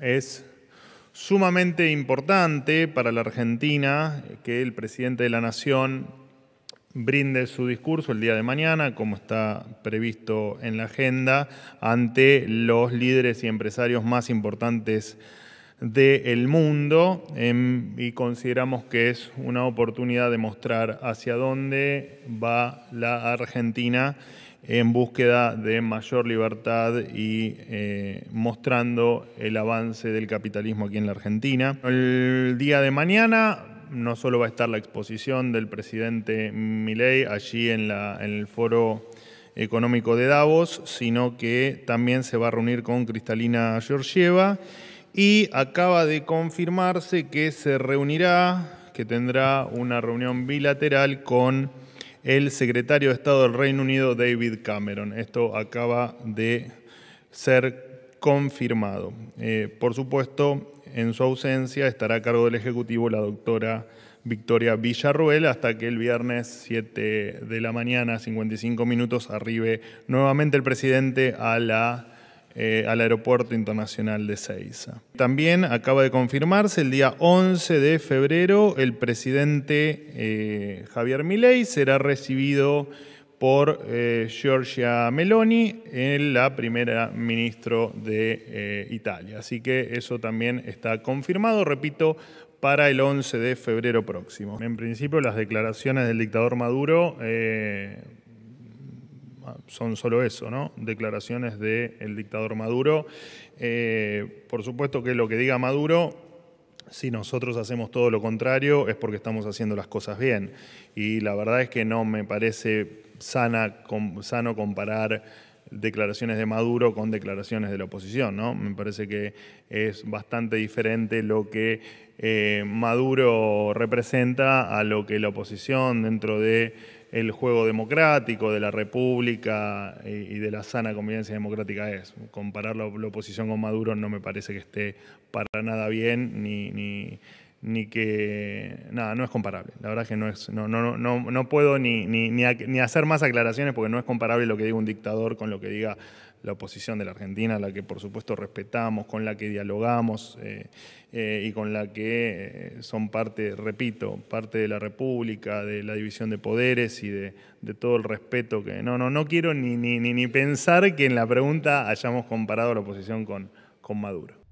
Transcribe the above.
Es sumamente importante para la Argentina que el presidente de la Nación brinde su discurso el día de mañana, como está previsto en la agenda, ante los líderes y empresarios más importantes del mundo em, y consideramos que es una oportunidad de mostrar hacia dónde va la Argentina en búsqueda de mayor libertad y eh, mostrando el avance del capitalismo aquí en la Argentina. El día de mañana no solo va a estar la exposición del presidente Milei allí en, en el foro económico de Davos, sino que también se va a reunir con Cristalina Georgieva y acaba de confirmarse que se reunirá, que tendrá una reunión bilateral con el secretario de Estado del Reino Unido, David Cameron. Esto acaba de ser confirmado. Eh, por supuesto, en su ausencia estará a cargo del Ejecutivo la doctora Victoria Villarruel hasta que el viernes 7 de la mañana, 55 minutos, arribe nuevamente el presidente a la eh, al Aeropuerto Internacional de Ceiza. También acaba de confirmarse el día 11 de febrero el presidente eh, Javier Milei será recibido por eh, Giorgia Meloni, la primera ministra de Italia. Así que eso también está confirmado, repito, para el 11 de febrero próximo. En principio, las declaraciones del dictador Maduro son solo eso, ¿no? Declaraciones del dictador Maduro. Eh, por supuesto que lo que diga Maduro si nosotros hacemos todo lo contrario es porque estamos haciendo las cosas bien. Y la verdad es que no me parece sana, sano comparar declaraciones de Maduro con declaraciones de la oposición, ¿no? Me parece que es bastante diferente lo que eh, Maduro representa a lo que la oposición dentro de el juego democrático de la República y, de la sana convivencia democrática es. Comparar la, oposición con Maduro no me parece que esté para nada bien ni, ni ni que... Nada, no es comparable. La verdad que no, es, no, no, no, no puedo ni, ni, ni, hacer más aclaraciones porque no es comparable lo que diga un dictador con lo que diga la oposición de la Argentina, la que por supuesto respetamos, con la que dialogamos eh, eh, y con la que eh, son parte, repito, parte de la República, de la división de poderes y de, todo el respeto que... No, no, no quiero ni, ni, ni, ni pensar que en la pregunta hayamos comparado la oposición con, con Maduro.